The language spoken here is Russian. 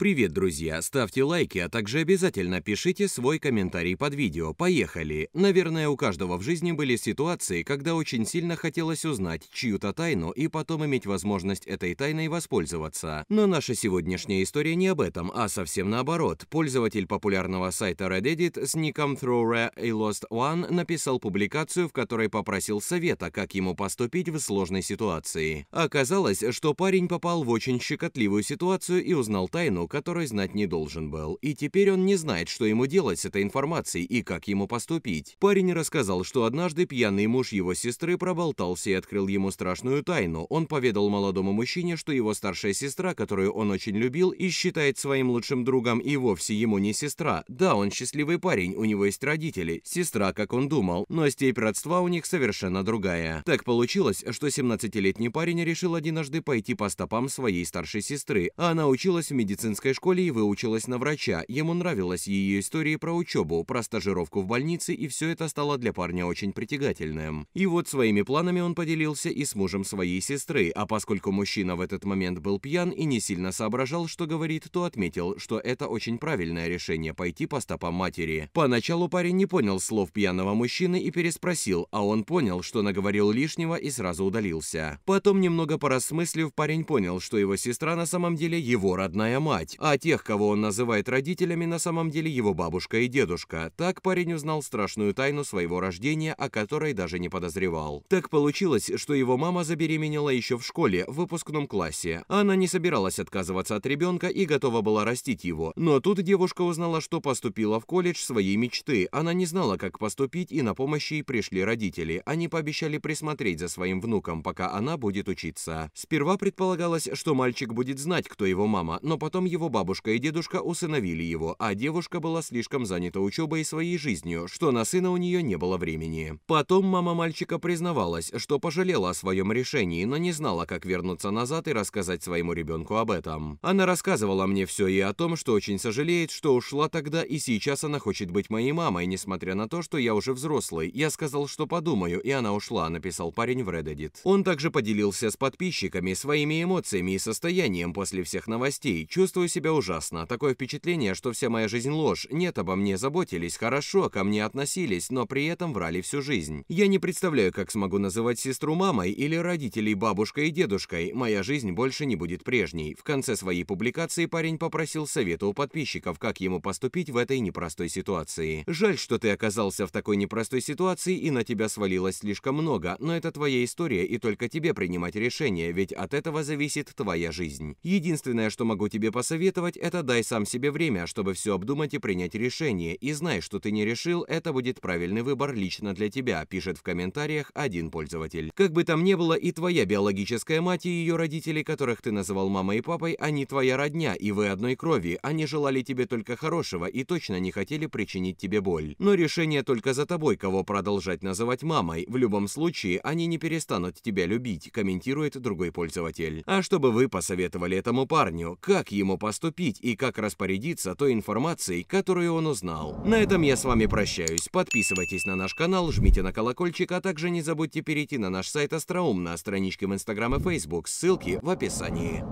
Привет, друзья! Ставьте лайки, а также обязательно пишите свой комментарий под видео. Поехали! Наверное, у каждого в жизни были ситуации, когда очень сильно хотелось узнать чью-то тайну и потом иметь возможность этой тайной воспользоваться. Но наша сегодняшняя история не об этом, а совсем наоборот. Пользователь популярного сайта Reddit с ником Throwre и Lost One написал публикацию, в которой попросил совета, как ему поступить в сложной ситуации. Оказалось, что парень попал в очень щекотливую ситуацию и узнал тайну, которой знать не должен был, и теперь он не знает, что ему делать с этой информацией и как ему поступить. Парень рассказал, что однажды пьяный муж его сестры проболтался и открыл ему страшную тайну. Он поведал молодому мужчине, что его старшая сестра, которую он очень любил и считает своим лучшим другом, и вовсе ему не сестра. Да, он счастливый парень, у него есть родители, сестра, как он думал, но степь родства у них совершенно другая. Так получилось, что 17-летний парень решил однажды пойти по стопам своей старшей сестры, а она училась в медицинском медицинской школе и выучилась на врача. Ему нравилась ее история про учебу, про стажировку в больнице, и все это стало для парня очень притягательным. И вот своими планами он поделился и с мужем своей сестры, а поскольку мужчина в этот момент был пьян и не сильно соображал, что говорит, то отметил, что это очень правильное решение пойти по стопам матери. Поначалу парень не понял слов пьяного мужчины и переспросил, а он понял, что наговорил лишнего и сразу удалился. Потом, немного поразмыслив, парень понял, что его сестра на самом деле его родная мать мать, а тех, кого он называет родителями, на самом деле его бабушка и дедушка. Так парень узнал страшную тайну своего рождения, о которой даже не подозревал. Так получилось, что его мама забеременела еще в школе, в выпускном классе. Она не собиралась отказываться от ребенка и готова была растить его. Но тут девушка узнала, что поступила в колледж своей мечты. Она не знала, как поступить, и на помощь ей пришли родители. Они пообещали присмотреть за своим внуком, пока она будет учиться. Сперва предполагалось, что мальчик будет знать, кто его мама, но потом его его бабушка и дедушка усыновили его, а девушка была слишком занята учебой и своей жизнью, что на сына у нее не было времени. Потом мама мальчика признавалась, что пожалела о своем решении, но не знала, как вернуться назад и рассказать своему ребенку об этом. Она рассказывала мне все и о том, что очень сожалеет, что ушла тогда и сейчас она хочет быть моей мамой, несмотря на то, что я уже взрослый. Я сказал, что подумаю, и она ушла, написал парень в Reddit. Он также поделился с подписчиками своими эмоциями и состоянием после всех новостей. Чувствую себя ужасно. Такое впечатление, что вся моя жизнь ложь. Нет, обо мне заботились, хорошо, ко мне относились, но при этом врали всю жизнь. Я не представляю, как смогу называть сестру мамой или родителей бабушкой и дедушкой. Моя жизнь больше не будет прежней. В конце своей публикации парень попросил совета у подписчиков, как ему поступить в этой непростой ситуации. Жаль, что ты оказался в такой непростой ситуации и на тебя свалилось слишком много, но это твоя история и только тебе принимать решение, ведь от этого зависит твоя жизнь. Единственное, что могу тебе посоветовать, советовать это дай сам себе время, чтобы все обдумать и принять решение, и знай, что ты не решил, это будет правильный выбор лично для тебя, пишет в комментариях один пользователь. Как бы там ни было, и твоя биологическая мать и ее родители, которых ты называл мамой и папой, они твоя родня, и вы одной крови, они желали тебе только хорошего и точно не хотели причинить тебе боль. Но решение только за тобой, кого продолжать называть мамой, в любом случае они не перестанут тебя любить, комментирует другой пользователь. А чтобы вы посоветовали этому парню, как ему поступить и как распорядиться той информацией, которую он узнал. На этом я с вами прощаюсь. Подписывайтесь на наш канал, жмите на колокольчик, а также не забудьте перейти на наш сайт Остроум на страничке в Инстаграм и Фейсбук. Ссылки в описании.